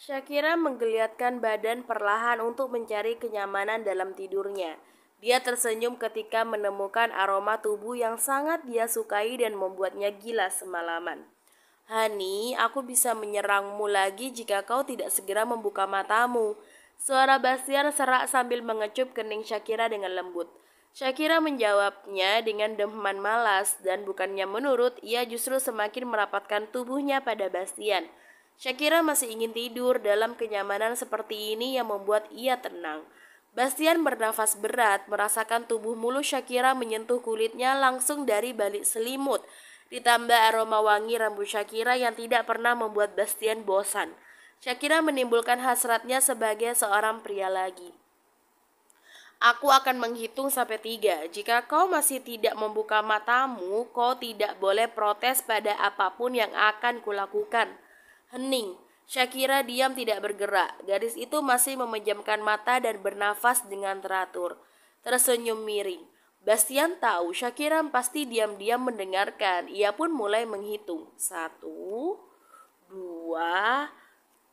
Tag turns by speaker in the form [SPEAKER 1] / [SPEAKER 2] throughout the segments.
[SPEAKER 1] Shakira menggeliatkan badan perlahan untuk mencari kenyamanan dalam tidurnya. Dia tersenyum ketika menemukan aroma tubuh yang sangat dia sukai dan membuatnya gila semalaman. Hani, aku bisa menyerangmu lagi jika kau tidak segera membuka matamu. Suara Bastian serak sambil mengecup kening Shakira dengan lembut. Shakira menjawabnya dengan deman malas dan bukannya menurut, ia justru semakin merapatkan tubuhnya pada Bastian. Shakira masih ingin tidur dalam kenyamanan seperti ini yang membuat ia tenang. Bastian bernafas berat, merasakan tubuh mulus Shakira menyentuh kulitnya langsung dari balik selimut. Ditambah aroma wangi rambut Shakira yang tidak pernah membuat Bastian bosan. Shakira menimbulkan hasratnya sebagai seorang pria lagi. Aku akan menghitung sampai tiga. Jika kau masih tidak membuka matamu, kau tidak boleh protes pada apapun yang akan kulakukan. Hening. Syakira diam tidak bergerak. Gadis itu masih memejamkan mata dan bernafas dengan teratur. Tersenyum miring. Bastian tahu Syakira pasti diam-diam mendengarkan. Ia pun mulai menghitung. Satu, dua,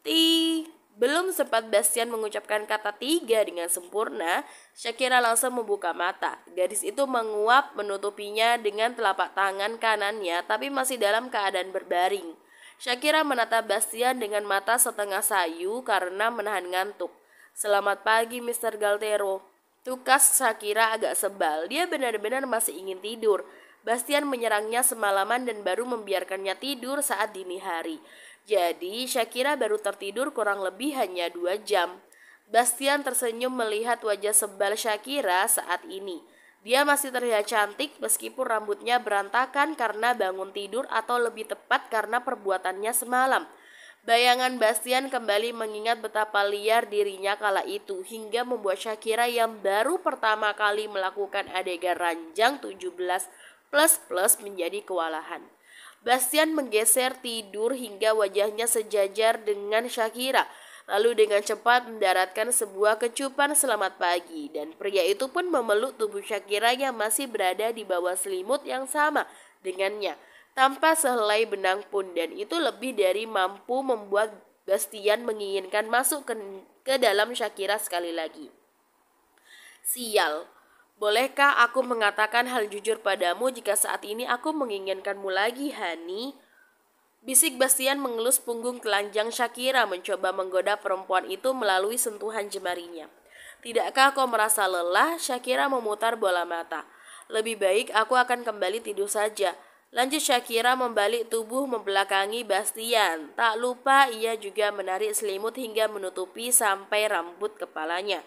[SPEAKER 1] tiga. Belum sempat Bastian mengucapkan kata tiga dengan sempurna, Syakira langsung membuka mata. Gadis itu menguap menutupinya dengan telapak tangan kanannya tapi masih dalam keadaan berbaring. Shakira menatap Bastian dengan mata setengah sayu karena menahan ngantuk. Selamat pagi, Mr. Galtero. Tukas Shakira agak sebal. Dia benar-benar masih ingin tidur. Bastian menyerangnya semalaman dan baru membiarkannya tidur saat dini hari. Jadi, Shakira baru tertidur kurang lebih hanya dua jam. Bastian tersenyum melihat wajah sebal Shakira saat ini. Dia masih terlihat cantik meskipun rambutnya berantakan karena bangun tidur atau lebih tepat karena perbuatannya semalam. Bayangan Bastian kembali mengingat betapa liar dirinya kala itu hingga membuat Shakira yang baru pertama kali melakukan adegan ranjang 17 plus plus menjadi kewalahan. Bastian menggeser tidur hingga wajahnya sejajar dengan Shakira lalu dengan cepat mendaratkan sebuah kecupan selamat pagi dan pria itu pun memeluk tubuh Shakira yang masih berada di bawah selimut yang sama dengannya tanpa sehelai benang pun dan itu lebih dari mampu membuat Bastian menginginkan masuk ke, ke dalam Shakira sekali lagi. Sial, bolehkah aku mengatakan hal jujur padamu jika saat ini aku menginginkanmu lagi, Hani? Bisik Bastian mengelus punggung telanjang Shakira mencoba menggoda perempuan itu melalui sentuhan jemarinya. Tidakkah kau merasa lelah? Shakira memutar bola mata. Lebih baik aku akan kembali tidur saja. Lanjut Shakira membalik tubuh membelakangi Bastian. Tak lupa ia juga menarik selimut hingga menutupi sampai rambut kepalanya.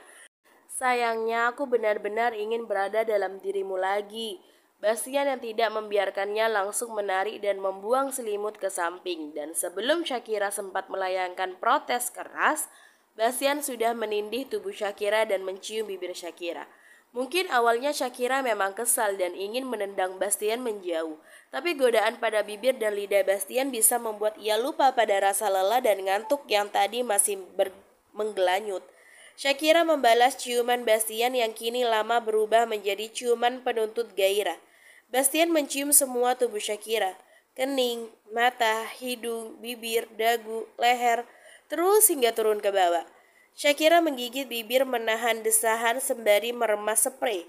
[SPEAKER 1] Sayangnya aku benar-benar ingin berada dalam dirimu lagi. Bastian yang tidak membiarkannya langsung menarik dan membuang selimut ke samping. Dan sebelum Shakira sempat melayangkan protes keras, Bastian sudah menindih tubuh Shakira dan mencium bibir Shakira. Mungkin awalnya Shakira memang kesal dan ingin menendang Bastian menjauh, tapi godaan pada bibir dan lidah Bastian bisa membuat ia lupa pada rasa lelah dan ngantuk yang tadi masih menggelanyut. Shakira membalas ciuman Bastian yang kini lama berubah menjadi ciuman penuntut gairah. Bastian mencium semua tubuh Shakira. Kening, mata, hidung, bibir, dagu, leher, terus hingga turun ke bawah. Shakira menggigit bibir menahan desahan sembari meremas spray.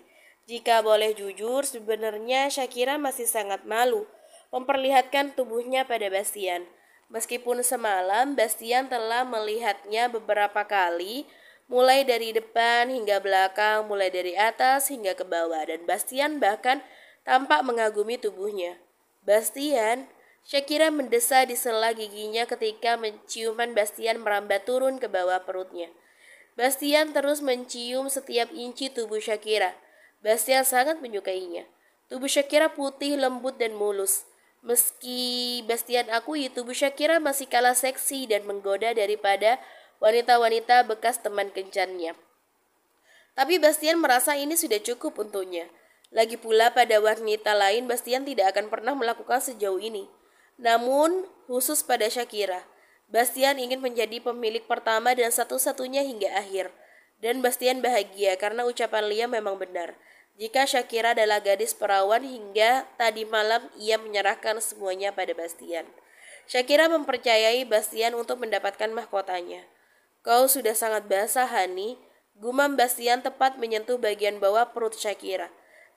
[SPEAKER 1] Jika boleh jujur, sebenarnya Shakira masih sangat malu memperlihatkan tubuhnya pada Bastian. Meskipun semalam Bastian telah melihatnya beberapa kali, mulai dari depan hingga belakang, mulai dari atas hingga ke bawah, dan Bastian bahkan tampak mengagumi tubuhnya. Bastian, Shakira mendesa di sela giginya ketika menciuman Bastian merambat turun ke bawah perutnya. Bastian terus mencium setiap inci tubuh Shakira. Bastian sangat menyukainya. Tubuh Shakira putih, lembut, dan mulus. Meski Bastian akui tubuh Shakira masih kalah seksi dan menggoda daripada wanita-wanita bekas teman kencannya. Tapi Bastian merasa ini sudah cukup untuknya. Lagi pula pada wanita lain Bastian tidak akan pernah melakukan sejauh ini. Namun khusus pada Shakira, Bastian ingin menjadi pemilik pertama dan satu-satunya hingga akhir. Dan Bastian bahagia karena ucapan Liam memang benar. Jika Shakira adalah gadis perawan hingga tadi malam ia menyerahkan semuanya pada Bastian. Shakira mempercayai Bastian untuk mendapatkan mahkotanya. Kau sudah sangat basah, Hani. Gumam Bastian tepat menyentuh bagian bawah perut Shakira.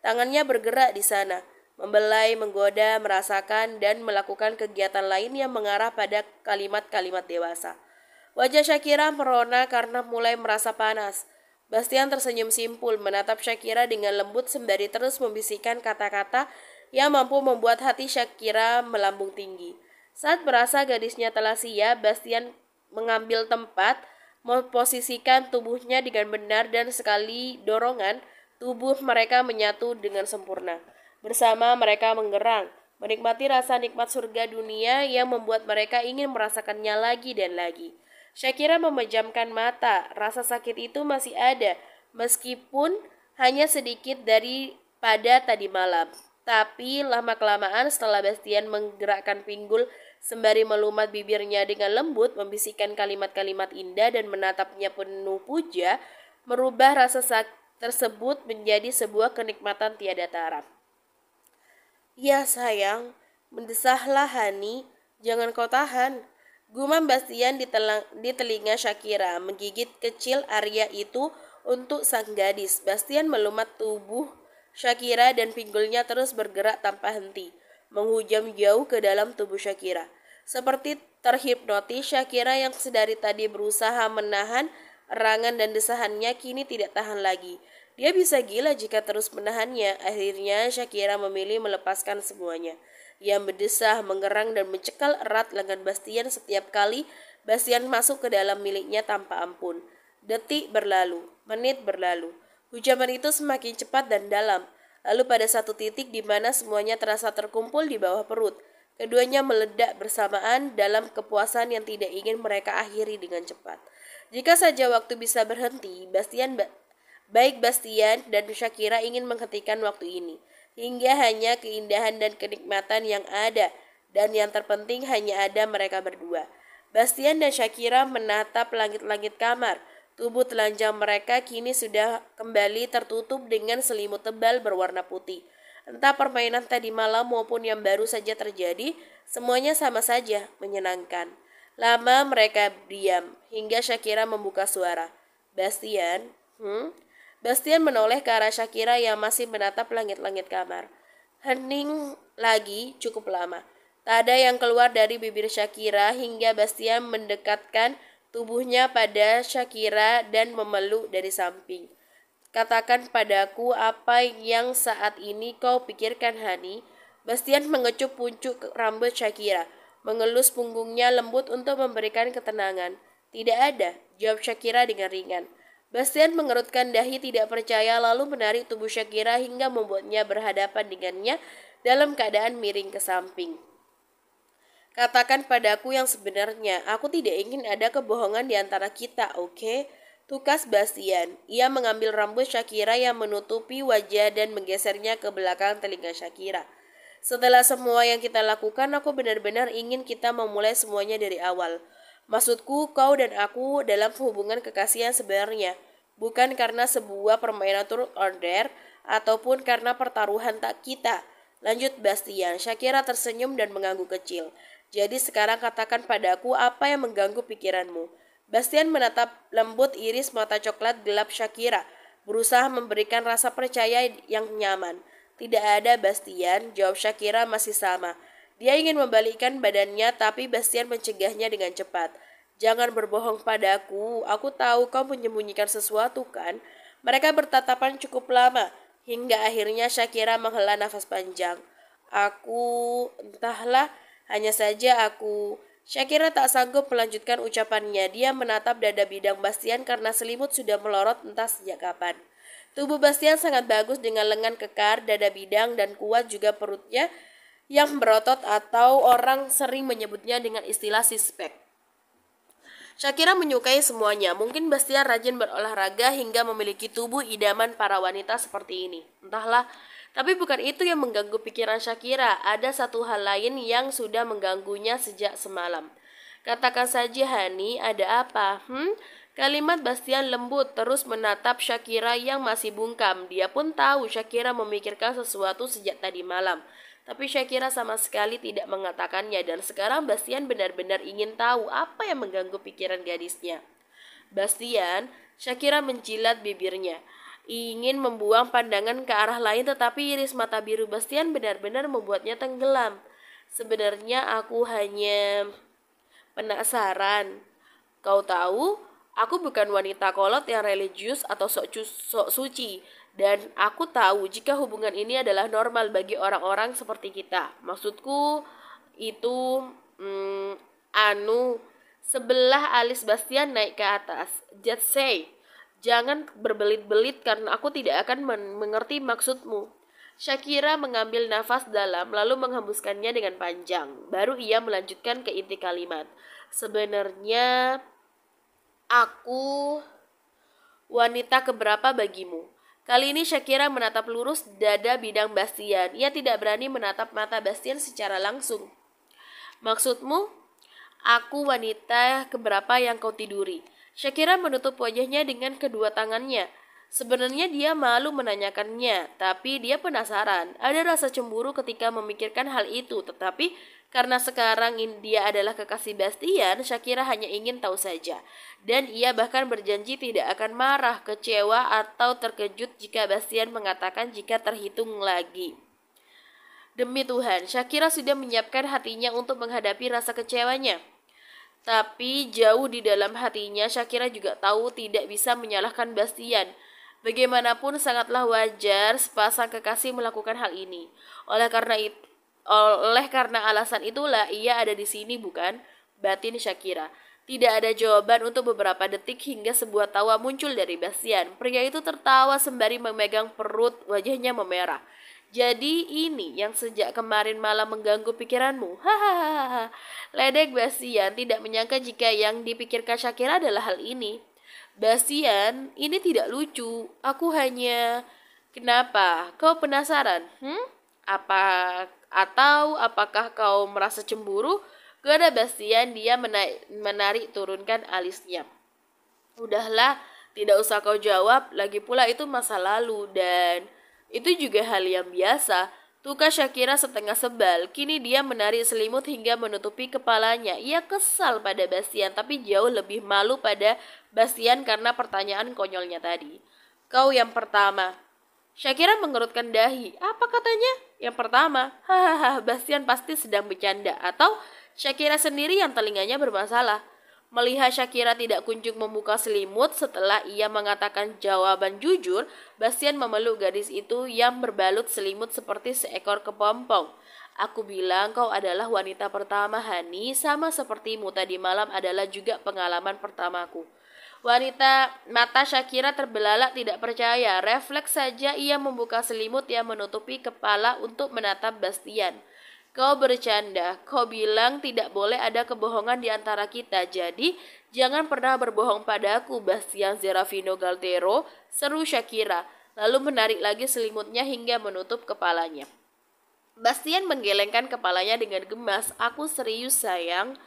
[SPEAKER 1] Tangannya bergerak di sana, membelai, menggoda, merasakan, dan melakukan kegiatan lain yang mengarah pada kalimat-kalimat dewasa. Wajah Shakira merona karena mulai merasa panas. Bastian tersenyum simpul menatap Shakira dengan lembut sembari terus membisikkan kata-kata yang mampu membuat hati Shakira melambung tinggi. Saat merasa gadisnya telah siap, Bastian mengambil tempat, memposisikan tubuhnya dengan benar dan sekali dorongan, Tubuh mereka menyatu dengan sempurna. Bersama mereka menggerang, menikmati rasa nikmat surga dunia yang membuat mereka ingin merasakannya lagi dan lagi. Syakira memejamkan mata, rasa sakit itu masih ada, meskipun hanya sedikit dari pada tadi malam. Tapi lama-kelamaan setelah Bastian menggerakkan pinggul sembari melumat bibirnya dengan lembut, membisikkan kalimat-kalimat indah dan menatapnya penuh puja, merubah rasa sakit tersebut menjadi sebuah kenikmatan tiada taraf. Ya sayang, mendesahlah Hani, jangan kau tahan. Gumam Bastian di, di telinga Shakira menggigit kecil Arya itu untuk sang gadis. Bastian melumat tubuh Shakira dan pinggulnya terus bergerak tanpa henti, menghujam jauh ke dalam tubuh Shakira. Seperti terhipnotis, Shakira yang sedari tadi berusaha menahan Rangan dan desahannya kini tidak tahan lagi. Dia bisa gila jika terus menahannya. Akhirnya Shakira memilih melepaskan semuanya. Ia mendesah, mengerang dan mencekal erat lengan Bastian setiap kali Bastian masuk ke dalam miliknya tanpa ampun. Detik berlalu, menit berlalu. Hujaman itu semakin cepat dan dalam. Lalu pada satu titik di mana semuanya terasa terkumpul di bawah perut. Keduanya meledak bersamaan dalam kepuasan yang tidak ingin mereka akhiri dengan cepat. Jika saja waktu bisa berhenti, Bastian ba baik Bastian dan Shakira ingin menghentikan waktu ini hingga hanya keindahan dan kenikmatan yang ada dan yang terpenting hanya ada mereka berdua. Bastian dan Shakira menatap langit-langit kamar. Tubuh telanjang mereka kini sudah kembali tertutup dengan selimut tebal berwarna putih. Entah permainan tadi malam maupun yang baru saja terjadi, semuanya sama saja menyenangkan. Lama mereka diam, hingga Shakira membuka suara. Bastian, hmm? Bastian menoleh ke arah Shakira yang masih menatap langit-langit kamar. Hening lagi cukup lama. Tak ada yang keluar dari bibir Shakira hingga Bastian mendekatkan tubuhnya pada Shakira dan memeluk dari samping. Katakan padaku apa yang saat ini kau pikirkan, Hani. Bastian mengecup puncuk rambut Shakira mengelus punggungnya lembut untuk memberikan ketenangan. Tidak ada, jawab Shakira dengan ringan. Bastian mengerutkan dahi tidak percaya lalu menarik tubuh Shakira hingga membuatnya berhadapan dengannya dalam keadaan miring ke samping. Katakan padaku yang sebenarnya, aku tidak ingin ada kebohongan di antara kita, oke? Okay? Tukas Bastian. Ia mengambil rambut Shakira yang menutupi wajah dan menggesernya ke belakang telinga Shakira. Setelah semua yang kita lakukan, aku benar-benar ingin kita memulai semuanya dari awal. Maksudku, kau dan aku dalam hubungan kekasih yang sebenarnya, bukan karena sebuah permainan turut order ataupun karena pertaruhan tak kita. Lanjut Bastian, Shakira tersenyum dan mengangguk kecil. Jadi sekarang katakan padaku apa yang mengganggu pikiranmu. Bastian menatap lembut iris mata coklat gelap Shakira, berusaha memberikan rasa percaya yang nyaman. Tidak ada Bastian, jawab Shakira masih sama. Dia ingin membalikkan badannya tapi Bastian mencegahnya dengan cepat. Jangan berbohong padaku, aku tahu kau menyembunyikan sesuatu kan? Mereka bertatapan cukup lama, hingga akhirnya Shakira menghela nafas panjang. Aku, entahlah, hanya saja aku... Shakira tak sanggup melanjutkan ucapannya. Dia menatap dada bidang Bastian karena selimut sudah melorot entah sejak kapan. Tubuh Bastian sangat bagus dengan lengan kekar, dada bidang, dan kuat juga perutnya yang berotot atau orang sering menyebutnya dengan istilah sispek. Shakira menyukai semuanya. Mungkin Bastian rajin berolahraga hingga memiliki tubuh idaman para wanita seperti ini. Entahlah, tapi bukan itu yang mengganggu pikiran Shakira. Ada satu hal lain yang sudah mengganggunya sejak semalam. Katakan saja, Hani, ada apa? Hmm? Kalimat Bastian lembut terus menatap Shakira yang masih bungkam. Dia pun tahu Shakira memikirkan sesuatu sejak tadi malam. Tapi Shakira sama sekali tidak mengatakannya dan sekarang Bastian benar-benar ingin tahu apa yang mengganggu pikiran gadisnya. Bastian, Shakira menjilat bibirnya ingin membuang pandangan ke arah lain tetapi iris mata biru Bastian benar-benar membuatnya tenggelam. Sebenarnya aku hanya penasaran. Kau tahu, Aku bukan wanita kolot yang religius atau sok, sok suci, dan aku tahu jika hubungan ini adalah normal bagi orang-orang seperti kita. Maksudku itu hmm, anu sebelah alis Bastian naik ke atas. Just say, jangan berbelit-belit karena aku tidak akan men mengerti maksudmu. Shakira mengambil nafas dalam lalu menghembuskannya dengan panjang. Baru ia melanjutkan ke inti kalimat. Sebenarnya Aku wanita keberapa bagimu? Kali ini Shakira menatap lurus dada bidang Bastian. Ia tidak berani menatap mata Bastian secara langsung. Maksudmu? Aku wanita keberapa yang kau tiduri? Shakira menutup wajahnya dengan kedua tangannya. Sebenarnya dia malu menanyakannya, tapi dia penasaran. Ada rasa cemburu ketika memikirkan hal itu, tetapi karena sekarang dia adalah kekasih Bastian, Shakira hanya ingin tahu saja. Dan ia bahkan berjanji tidak akan marah, kecewa, atau terkejut jika Bastian mengatakan jika terhitung lagi. Demi Tuhan, Shakira sudah menyiapkan hatinya untuk menghadapi rasa kecewanya. Tapi jauh di dalam hatinya, Shakira juga tahu tidak bisa menyalahkan Bastian. Bagaimanapun sangatlah wajar sepasang kekasih melakukan hal ini. Oleh karena itu, oleh karena alasan itulah ia ada di sini bukan? Batin Shakira. Tidak ada jawaban untuk beberapa detik hingga sebuah tawa muncul dari Bastian. Pria itu tertawa sembari memegang perut, wajahnya memerah. Jadi ini yang sejak kemarin malam mengganggu pikiranmu. Hahaha. Ledek Bastian tidak menyangka jika yang dipikirkan Shakira adalah hal ini. Bastian, ini tidak lucu. Aku hanya... Kenapa? Kau penasaran? Hmm? Apa atau apakah kau merasa cemburu? Gada Bastian dia menarik, menarik turunkan alisnya. Udahlah, tidak usah kau jawab, lagi pula itu masa lalu dan itu juga hal yang biasa. Tuka Shakira setengah sebal, kini dia menarik selimut hingga menutupi kepalanya. Ia kesal pada Bastian, tapi jauh lebih malu pada Bastian karena pertanyaan konyolnya tadi. Kau yang pertama. Shakira mengerutkan dahi. Apa katanya? Yang pertama, hahaha, Bastian pasti sedang bercanda atau Shakira sendiri yang telinganya bermasalah. Melihat Shakira tidak kunjung membuka selimut setelah ia mengatakan jawaban jujur, Bastian memeluk gadis itu yang berbalut selimut seperti seekor kepompong. Aku bilang kau adalah wanita pertama Hani, sama sepertimu tadi malam adalah juga pengalaman pertamaku. Wanita mata Shakira terbelalak tidak percaya. Refleks saja ia membuka selimut yang menutupi kepala untuk menatap Bastian. Kau bercanda, kau bilang tidak boleh ada kebohongan di antara kita. Jadi, jangan pernah berbohong padaku, Bastian Zerafino Galtero, seru Shakira, lalu menarik lagi selimutnya hingga menutup kepalanya. Bastian menggelengkan kepalanya dengan gemas. Aku serius, sayang.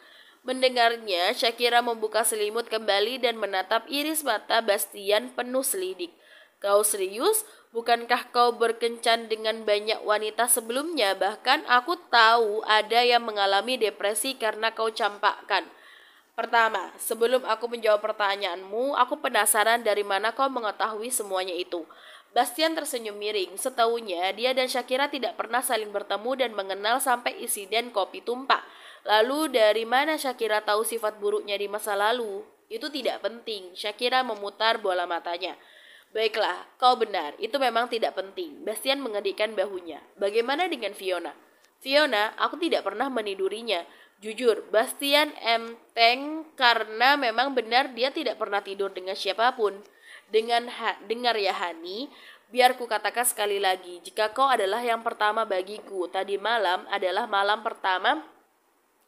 [SPEAKER 1] Mendengarnya, Shakira membuka selimut kembali dan menatap iris mata Bastian penuh selidik. Kau serius? Bukankah kau berkencan dengan banyak wanita sebelumnya? Bahkan aku tahu ada yang mengalami depresi karena kau campakkan. Pertama, sebelum aku menjawab pertanyaanmu, aku penasaran dari mana kau mengetahui semuanya itu. Bastian tersenyum miring. Setahunya, dia dan Shakira tidak pernah saling bertemu dan mengenal sampai insiden kopi tumpah. Lalu dari mana Shakira tahu sifat buruknya di masa lalu? Itu tidak penting. Shakira memutar bola matanya. Baiklah, kau benar. Itu memang tidak penting. Bastian mengedikan bahunya. Bagaimana dengan Fiona? Fiona, aku tidak pernah menidurinya. Jujur, Bastian M. enteng karena memang benar dia tidak pernah tidur dengan siapapun. Dengan ha dengar ya Hani, biar ku katakan sekali lagi, jika kau adalah yang pertama bagiku, tadi malam adalah malam pertama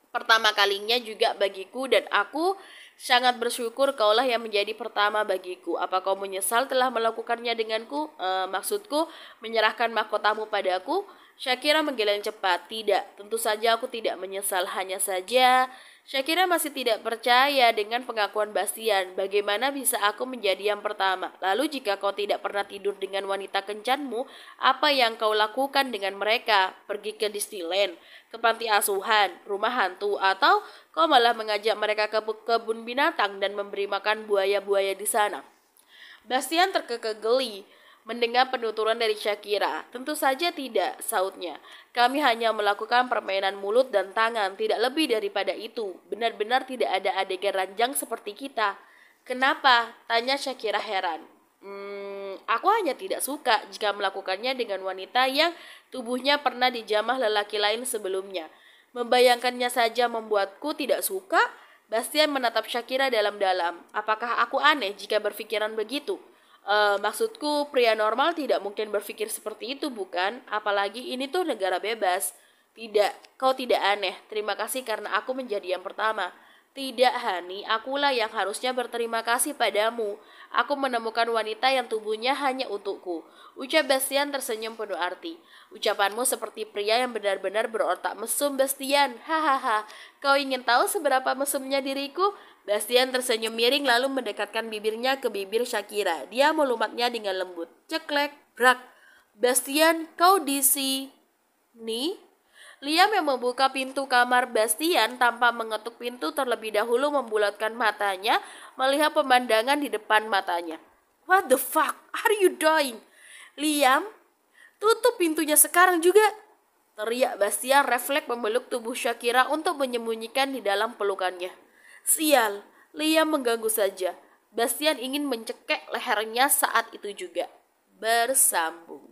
[SPEAKER 1] pertama kalinya juga bagiku dan aku sangat bersyukur kaulah yang menjadi pertama bagiku. Apa kau menyesal telah melakukannya denganku? E, maksudku menyerahkan mahkotamu padaku? Syakira menggeleng cepat. Tidak, tentu saja aku tidak menyesal. Hanya saja Syakira masih tidak percaya dengan pengakuan Bastian. Bagaimana bisa aku menjadi yang pertama? Lalu jika kau tidak pernah tidur dengan wanita kencanmu, apa yang kau lakukan dengan mereka? Pergi ke Disneyland ke panti asuhan, rumah hantu, atau kau malah mengajak mereka ke kebun binatang dan memberi makan buaya-buaya di sana. Bastian terkekegeli mendengar penuturan dari Shakira. Tentu saja tidak, sautnya. Kami hanya melakukan permainan mulut dan tangan, tidak lebih daripada itu. Benar-benar tidak ada adegan ranjang seperti kita. Kenapa? Tanya Shakira heran. Hmm, Aku hanya tidak suka jika melakukannya dengan wanita yang tubuhnya pernah dijamah lelaki lain sebelumnya. Membayangkannya saja membuatku tidak suka. Bastian menatap Shakira dalam-dalam. Apakah aku aneh jika berpikiran begitu? E, maksudku, pria normal tidak mungkin berpikir seperti itu, bukan? Apalagi ini tuh negara bebas. Tidak, kau tidak aneh. Terima kasih karena aku menjadi yang pertama. Tidak, Hani, akulah yang harusnya berterima kasih padamu. Aku menemukan wanita yang tubuhnya hanya untukku. Ucap Bastian tersenyum penuh arti. Ucapanmu seperti pria yang benar-benar berotak mesum, Bastian. Hahaha, kau ingin tahu seberapa mesumnya diriku? Bastian tersenyum miring lalu mendekatkan bibirnya ke bibir Shakira. Dia melumatnya dengan lembut. Ceklek, brak. Bastian, kau di sini? Liam yang membuka pintu kamar Bastian tanpa mengetuk pintu terlebih dahulu membulatkan matanya melihat pemandangan di depan matanya. What the fuck are you doing? Liam, tutup pintunya sekarang juga. Teriak Bastian refleks memeluk tubuh Shakira untuk menyembunyikan di dalam pelukannya. Sial, Liam mengganggu saja. Bastian ingin mencekek lehernya saat itu juga. Bersambung.